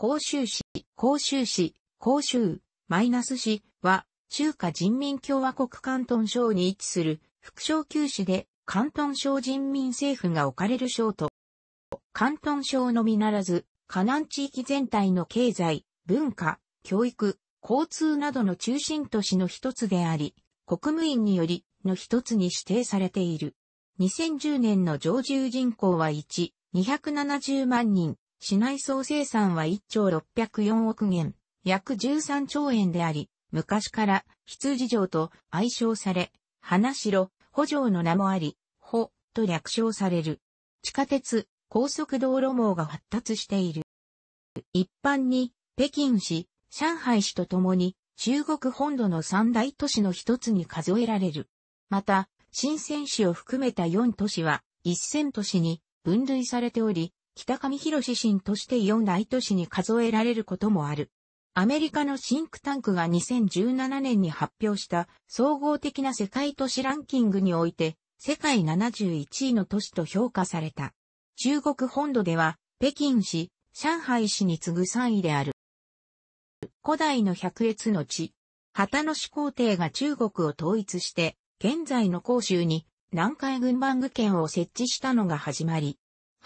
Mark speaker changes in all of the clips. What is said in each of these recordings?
Speaker 1: 広州市、広州市、広州、マイナス市は、中華人民共和国関東省に位置する、副省級市で、関東省人民政府が置かれる省と、関東省のみならず、河南地域全体の経済、文化、教育、交通などの中心都市の一つであり、国務院によりの一つに指定されている。2010年の常住人口は1、270万人、市内総生産は1兆604億元、約13兆円であり、昔から羊城と愛称され、花城、補城の名もあり、補と略称される。地下鉄、高速道路網が発達している。一般に、北京市、上海市とともに、中国本土の三大都市の一つに数えられる。また、深鮮市を含めた四都市は、一線都市に分類されており、北上広士新として4大都市に数えられることもある。アメリカのシンクタンクが2017年に発表した総合的な世界都市ランキングにおいて世界71位の都市と評価された。中国本土では北京市、上海市に次ぐ3位である。古代の百越の地、旗の始皇帝が中国を統一して現在の広州に南海軍番具圏を設置したのが始まり、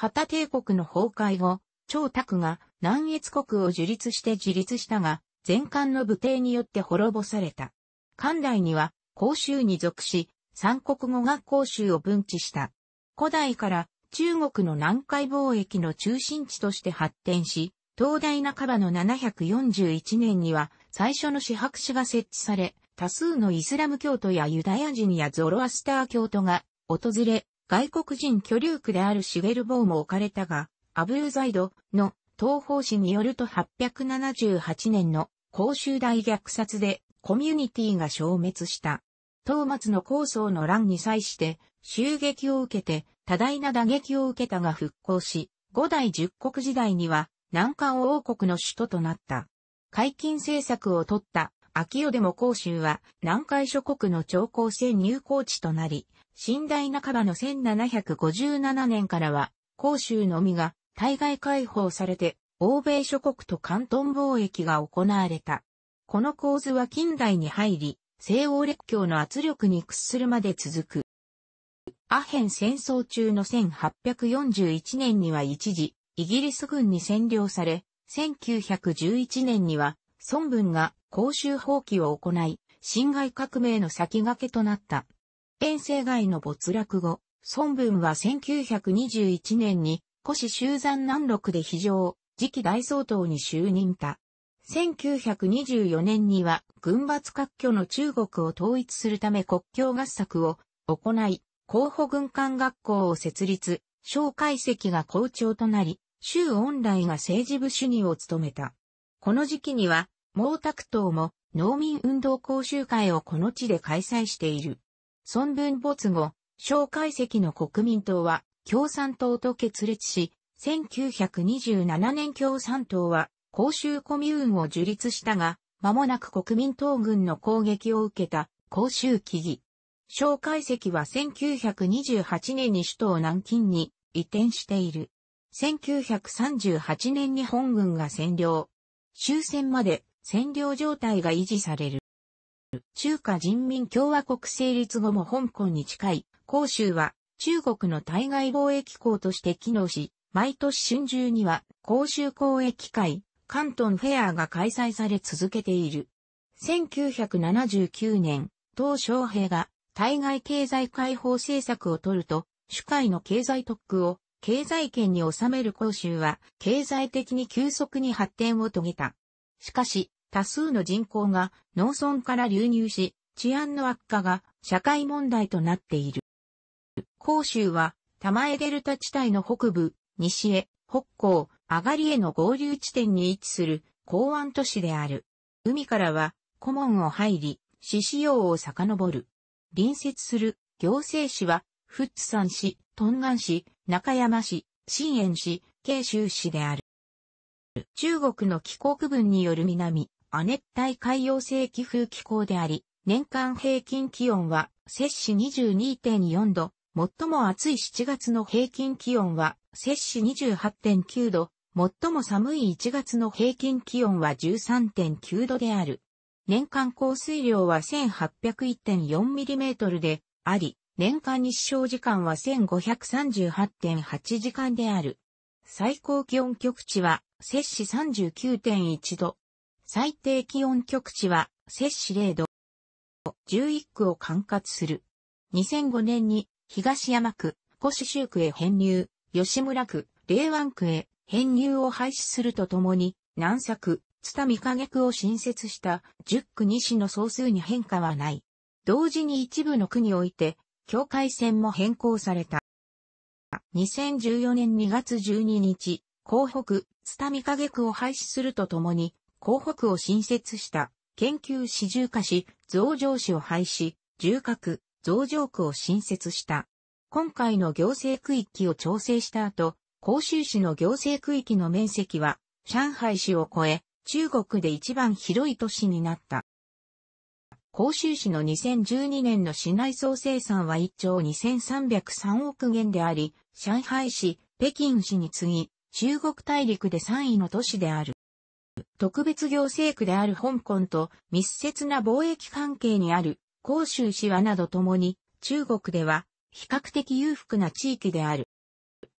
Speaker 1: 旗帝国の崩壊後、張卓が南越国を樹立して自立したが、前漢の武帝によって滅ぼされた。漢代には、甲州に属し、三国語が甲州を分治した。古代から中国の南海貿易の中心地として発展し、東大半ばの741年には最初の四白紙が設置され、多数のイスラム教徒やユダヤ人やゾロアスター教徒が訪れ、外国人居留区であるシュゲルボウも置かれたが、アブーザイドの東方氏によると878年の公衆大虐殺でコミュニティが消滅した。東松の高層の乱に際して襲撃を受けて多大な打撃を受けたが復興し、五代十国時代には南韓王国の首都となった。解禁政策を取った秋代でも公衆は南海諸国の朝貢制入港地となり、新大半ばの1757年からは、広州のみが対外解放されて、欧米諸国と関東貿易が行われた。この構図は近代に入り、西欧列強の圧力に屈するまで続く。アヘン戦争中の1841年には一時、イギリス軍に占領され、1911年には、孫文が公衆放棄を行い、侵害革命の先駆けとなった。遠征外の没落後、孫文は1921年に、古市修山南麓で非常、次期大総統に就任た。1924年には、軍閥割拠の中国を統一するため国境合作を行い、候補軍艦学校を設立、蒋介石が校長となり、周恩来が政治部主任を務めた。この時期には、毛沢東も農民運動講習会をこの地で開催している。孫文没後、蒋介石の国民党は共産党と決裂し、1927年共産党は公衆コミューンを樹立したが、間もなく国民党軍の攻撃を受けた公衆起義。蒋介石は1928年に首都を南京に移転している。1938年に本軍が占領。終戦まで占領状態が維持される。中華人民共和国成立後も香港に近い、広州は中国の対外貿易港として機能し、毎年春秋には広州交易会、関東フェアが開催され続けている。1979年、鄧小平が対外経済開放政策を取ると、主会の経済特区を経済圏に収める広州は経済的に急速に発展を遂げた。しかし、多数の人口が農村から流入し、治安の悪化が社会問題となっている。甲州は、玉江デルタ地帯の北部、西へ、北港、上がりへの合流地点に位置する港湾都市である。海からは、古門を入り、獅子洋を遡る。隣接する行政市は、富津山市、東岸市、中山市、新園市、慶州市である。中国の気候区分による南、亜熱帯海洋性気風気候であり、年間平均気温は摂氏22.4度、最も暑い7月の平均気温は摂氏28.9度、最も寒い1月の平均気温は13.9度である。年間降水量は 1801.4mm であり、年間日照時間は1538.8時間である。最高気温局地は摂氏39.1度、最低気温局地は、摂氏0度。11区を管轄する。2005年に、東山区、越州区へ編入、吉村区、霊湾区へ編入を廃止するとともに、南作、津田三影区を新設した10区2市の総数に変化はない。同時に一部の区において、境界線も変更された。2014年2月12日、江北、津田三影区を廃止するとともに、広北を新設した、研究市重化し、増上市を廃止、重宅、増上区を新設した。今回の行政区域を調整した後、広州市の行政区域の面積は、上海市を超え、中国で一番広い都市になった。広州市の2012年の市内総生産は1兆2303億元であり、上海市、北京市に次ぎ、中国大陸で3位の都市である。特別行政区である香港と密接な貿易関係にある広州市はなどともに中国では比較的裕福な地域である。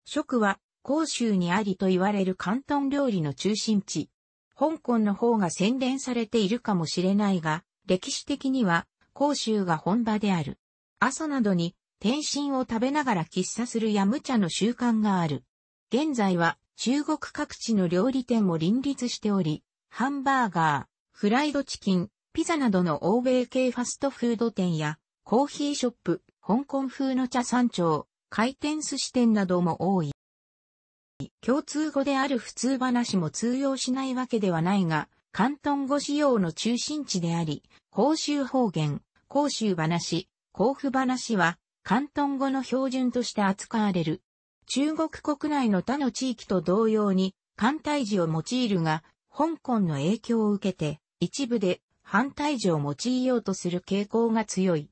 Speaker 1: 食は広州にありと言われる広東料理の中心地。香港の方が洗練されているかもしれないが、歴史的には広州が本場である。朝などに点心を食べながら喫茶するや無茶の習慣がある。現在は中国各地の料理店も林立しており、ハンバーガー、フライドチキン、ピザなどの欧米系ファストフード店や、コーヒーショップ、香港風の茶山町、回転寿司店なども多い。共通語である普通話も通用しないわけではないが、関東語仕様の中心地であり、広州方言、広州話、甲府話は、関東語の標準として扱われる。中国国内の他の地域と同様に、反対時を用いるが、香港の影響を受けて、一部で反対時を用いようとする傾向が強い。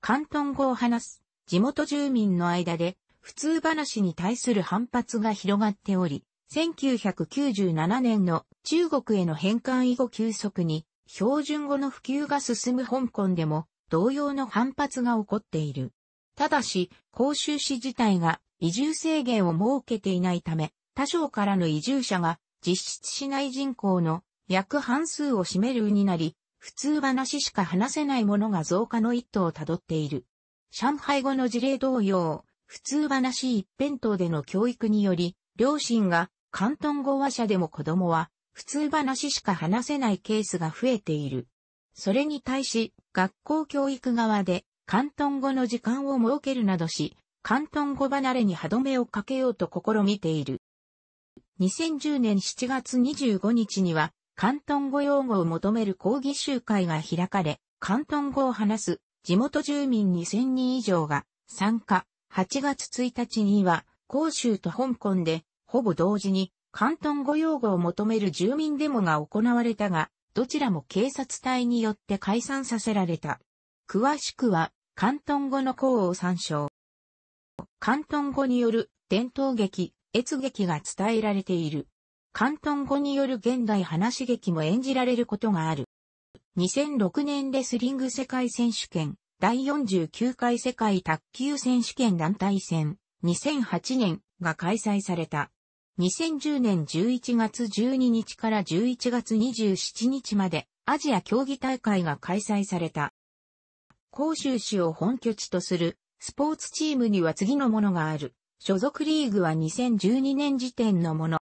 Speaker 1: 関東語を話す地元住民の間で普通話に対する反発が広がっており、1997年の中国への返還以後急速に標準語の普及が進む香港でも同様の反発が起こっている。ただし、広州市自体が移住制限を設けていないため、他省からの移住者が実質しない人口の約半数を占めるうになり、普通話しか話せないものが増加の一途をたどっている。上海語の事例同様、普通話一辺倒での教育により、両親が関東語話者でも子供は普通話しか話せないケースが増えている。それに対し、学校教育側で関東語の時間を設けるなどし、広東語離れに歯止めをかけようと試みている。2010年7月25日には、広東語用語を求める抗議集会が開かれ、広東語を話す地元住民2000人以上が参加。8月1日には、広州と香港で、ほぼ同時に、広東語用語を求める住民デモが行われたが、どちらも警察隊によって解散させられた。詳しくは、広東語の項を参照。関東語による伝統劇、越劇が伝えられている。関東語による現代話劇も演じられることがある。2006年レスリング世界選手権、第49回世界卓球選手権団体戦、2008年が開催された。2010年11月12日から11月27日までアジア競技大会が開催された。甲州市を本拠地とするスポーツチームには次のものがある。所属リーグは2012年時点のもの。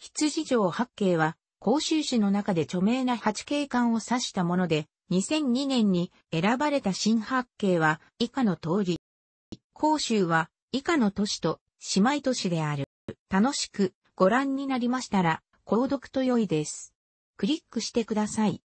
Speaker 1: 羊城八景は、甲州市の中で著名な八景館を指したもので、2002年に選ばれた新八景は以下の通り。甲州は以下の都市と姉妹都市である。楽しくご覧になりましたら、購読と良いです。クリックしてください。